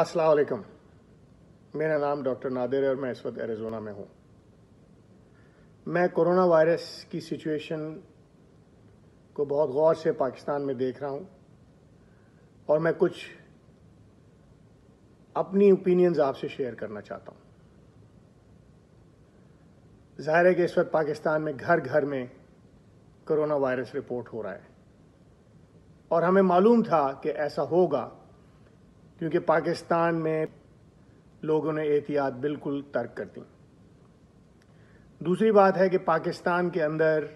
असलकम मेरा नाम डॉक्टर नादिर है और मैं इस वक्त एरिजोना में हूँ मैं कोरोना वायरस की सिचुएशन को बहुत गौर से पाकिस्तान में देख रहा हूँ और मैं कुछ अपनी ओपिनियंस आपसे शेयर करना चाहता हूँ जाहिर है कि इस वक्त पाकिस्तान में घर घर में कोरोना वायरस रिपोर्ट हो रहा है और हमें मालूम था कि ऐसा होगा क्योंकि पाकिस्तान में लोगों ने एहतियात बिल्कुल तर्क कर दी दूसरी बात है कि पाकिस्तान के अंदर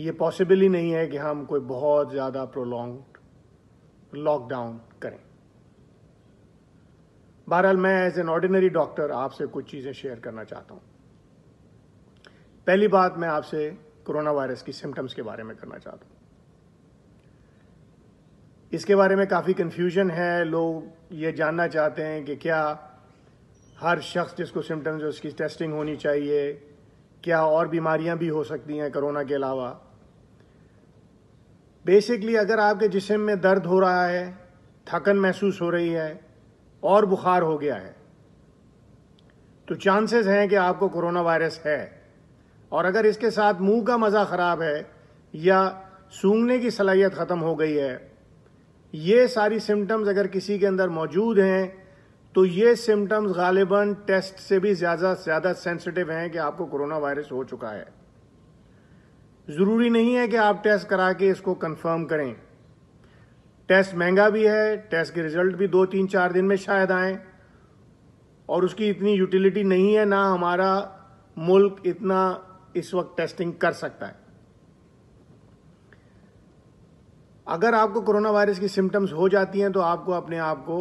ये पॉसिबल ही नहीं है कि हम कोई बहुत ज़्यादा प्रोलॉन्ग लॉकडाउन करें बहरहाल मैं एज एन ऑर्डिनरी डॉक्टर आपसे कुछ चीज़ें शेयर करना चाहता हूँ पहली बात मैं आपसे कोरोना वायरस की सिम्टम्स के बारे में करना चाहता हूँ इसके बारे में काफ़ी कन्फ्यूजन है लोग ये जानना चाहते हैं कि क्या हर शख्स जिसको सिम्टम्स है उसकी टेस्टिंग होनी चाहिए क्या और बीमारियां भी हो सकती हैं कोरोना के अलावा बेसिकली अगर आपके जिसम में दर्द हो रहा है थकन महसूस हो रही है और बुखार हो गया है तो चांसेस हैं कि आपको कोरोना वायरस है और अगर इसके साथ मुंह का मज़ा ख़राब है या सूंघने की सलाहियत ख़त्म हो गई है ये सारी सिम्टम्स अगर किसी के अंदर मौजूद हैं तो ये सिम्टम्स गालिबा टेस्ट से भी ज़्यादा ज़्यादा सेंसिटिव हैं कि आपको कोरोना वायरस हो चुका है ज़रूरी नहीं है कि आप टेस्ट करा के इसको कंफर्म करें टेस्ट महंगा भी है टेस्ट के रिजल्ट भी दो तीन चार दिन में शायद आए और उसकी इतनी यूटिलिटी नहीं है ना हमारा मुल्क इतना इस वक्त टेस्टिंग कर सकता है अगर आपको कोरोना वायरस की सिम्टम्स हो जाती हैं तो आपको अपने आप को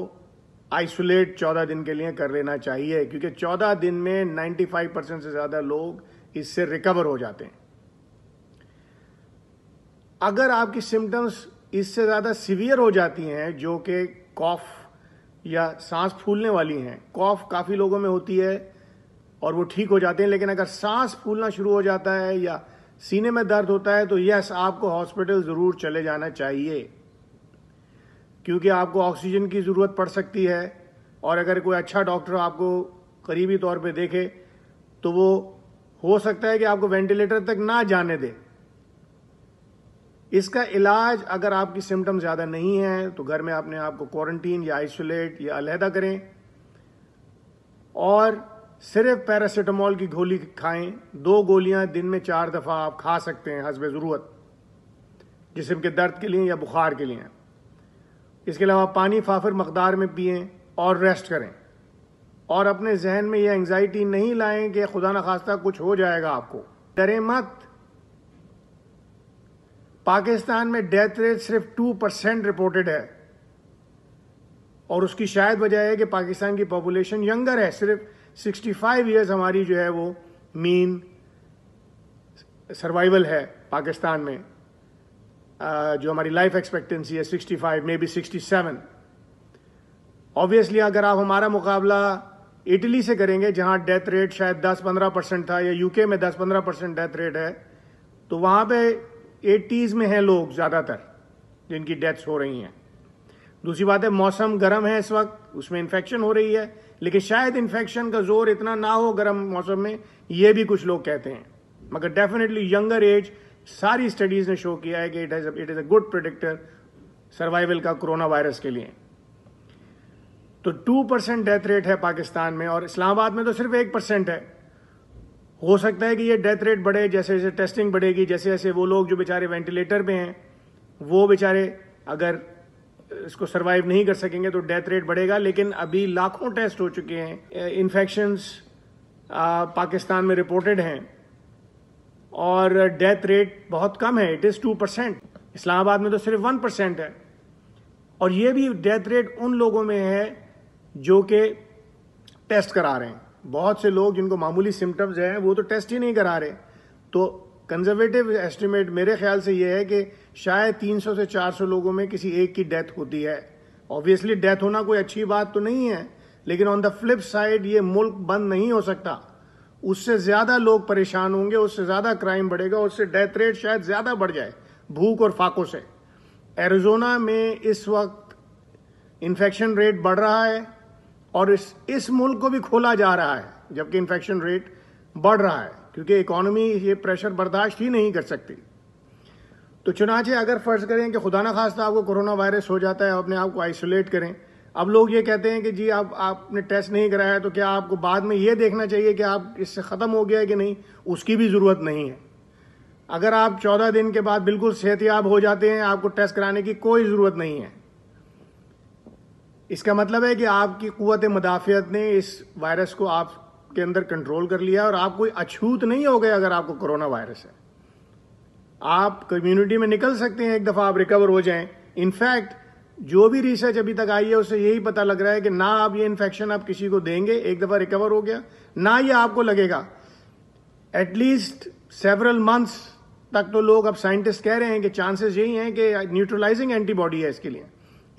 आइसोलेट 14 दिन के लिए कर लेना चाहिए क्योंकि 14 दिन में 95 परसेंट से ज़्यादा लोग इससे रिकवर हो जाते हैं अगर आपकी सिम्टम्स इससे ज़्यादा सिवियर हो जाती हैं जो कि कॉफ़ या सांस फूलने वाली हैं कॉफ़ काफ़ी लोगों में होती है और वो ठीक हो जाते हैं लेकिन अगर सांस फूलना शुरू हो जाता है या सीने में दर्द होता है तो यस आपको हॉस्पिटल ज़रूर चले जाना चाहिए क्योंकि आपको ऑक्सीजन की ज़रूरत पड़ सकती है और अगर कोई अच्छा डॉक्टर आपको करीबी तौर पे देखे तो वो हो सकता है कि आपको वेंटिलेटर तक ना जाने दे इसका इलाज अगर आपकी सिम्टम ज़्यादा नहीं है तो घर में आपने आपको क्वारंटीन या आइसोलेट या अलहदा करें और सिर्फ पैरासीटामोल की गोली खाएं दो गोलियां दिन में चार दफ़ा आप खा सकते हैं हसब ज़रूरत जिसम के दर्द के लिए या बुखार के लिए इसके अलावा पानी फाफिर मकदार में पिएं और रेस्ट करें और अपने जहन में यह एंग्जाइटी नहीं लाएं कि खुदा न खास्ता कुछ हो जाएगा आपको डरे मत पाकिस्तान में डेथ रेट सिर्फ टू परसेंट रिपोर्टेड है और उसकी शायद वजह है कि पाकिस्तान की पॉपुलेशन यंगर है सिर्फ 65 ईयर्स हमारी जो है वो मीन सर्वाइवल है पाकिस्तान में जो हमारी लाइफ एक्सपेक्टेंसी है 65 मे बी 67 ऑब्वियसली अगर आप हमारा मुकाबला इटली से करेंगे जहां डेथ रेट शायद 10-15 परसेंट था या यूके में 10-15 परसेंट डेथ रेट है तो वहां पे एटीज़ में हैं लोग ज़्यादातर जिनकी डेथ्स हो रही हैं दूसरी बात है मौसम गर्म है इस वक्त उसमें इन्फेक्शन हो रही है लेकिन शायद इन्फेक्शन का जोर इतना ना हो गर्म मौसम में ये भी कुछ लोग कहते हैं मगर डेफिनेटली यंगर एज सारी स्टडीज ने शो किया है कि it has it is a good predictor survival का कोरोना वायरस के लिए तो टू परसेंट डेथ रेट है पाकिस्तान में और इस्लामाबाद में तो सिर्फ एक परसेंट है हो सकता है कि ये डेथ रेट बढ़े जैसे जैसे टेस्टिंग बढ़ेगी जैसे जैसे वो लोग जो बेचारे वेंटिलेटर पे हैं वो बेचारे अगर इसको सरवाइव नहीं कर सकेंगे तो डेथ रेट बढ़ेगा लेकिन अभी लाखों टेस्ट हो चुके हैं इन्फेक्शन पाकिस्तान में रिपोर्टेड हैं और डेथ रेट बहुत कम है it is two percent Islamabad में तो सिर्फ वन परसेंट है और ये भी डेथ रेट उन लोगों में है जो कि टेस्ट करा रहे हैं बहुत से लोग जिनको मामूली सिम्टम्स हैं वो तो टेस्ट ही नहीं करा रहे तो कंजर्वेटिव एस्टिमेट मेरे ख्याल से ये है कि शायद 300 से 400 लोगों में किसी एक की डेथ होती है ऑब्वियसली डेथ होना कोई अच्छी बात तो नहीं है लेकिन ऑन द फ्लिप साइड ये मुल्क बंद नहीं हो सकता उससे ज्यादा लोग परेशान होंगे उससे ज्यादा क्राइम बढ़ेगा उससे डेथ रेट शायद ज्यादा बढ़ जाए भूख और फाकों से एरिजोना में इस वक्त इन्फेक्शन रेट बढ़ रहा है और इस इस मुल्क को भी खोला जा रहा है जबकि इन्फेक्शन रेट बढ़ रहा है क्योंकि इकोनॉमी ये प्रेशर बर्दाश्त ही नहीं कर सकती तो चुनाचे अगर फ़र्ज़ करें कि खुदा ना खास्ता आपको कोरोना वायरस हो जाता है अपने आप को आइसोलेट करें अब लोग ये कहते हैं कि जी आप आपने टेस्ट नहीं कराया तो क्या आपको बाद में ये देखना चाहिए कि आप इससे ख़त्म हो गया है कि नहीं उसकी भी ज़रूरत नहीं है अगर आप चौदह दिन के बाद बिल्कुल सेहतियाब हो जाते हैं आपको टेस्ट कराने की कोई ज़रूरत नहीं है इसका मतलब है कि आपकी क़वत मदाफ़ियत ने इस वायरस को आपके अंदर कंट्रोल कर लिया और आप कोई अछूत नहीं हो गए अगर आपको कोरोना वायरस है आप कम्युनिटी में निकल सकते हैं एक दफ़ा आप रिकवर हो जाएं इनफैक्ट जो भी रिसर्च अभी तक आई है उससे यही पता लग रहा है कि ना आप ये इन्फेक्शन आप किसी को देंगे एक दफ़ा रिकवर हो गया ना ये आपको लगेगा एटलीस्ट सेवरल मंथ्स तक तो लोग अब साइंटिस्ट कह रहे हैं कि चांसेस यही हैं कि न्यूट्रलाइजिंग एंटीबॉडी है इसके लिए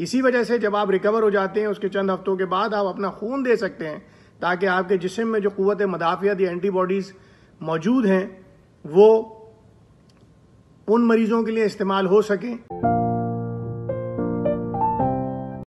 इसी वजह से जब आप रिकवर हो जाते हैं उसके चंद हफ्तों के बाद आप अपना खून दे सकते हैं ताकि आपके जिसम में जो कुत मदाफियत या एंटीबॉडीज़ मौजूद हैं वो उन मरीजों के लिए इस्तेमाल हो सकें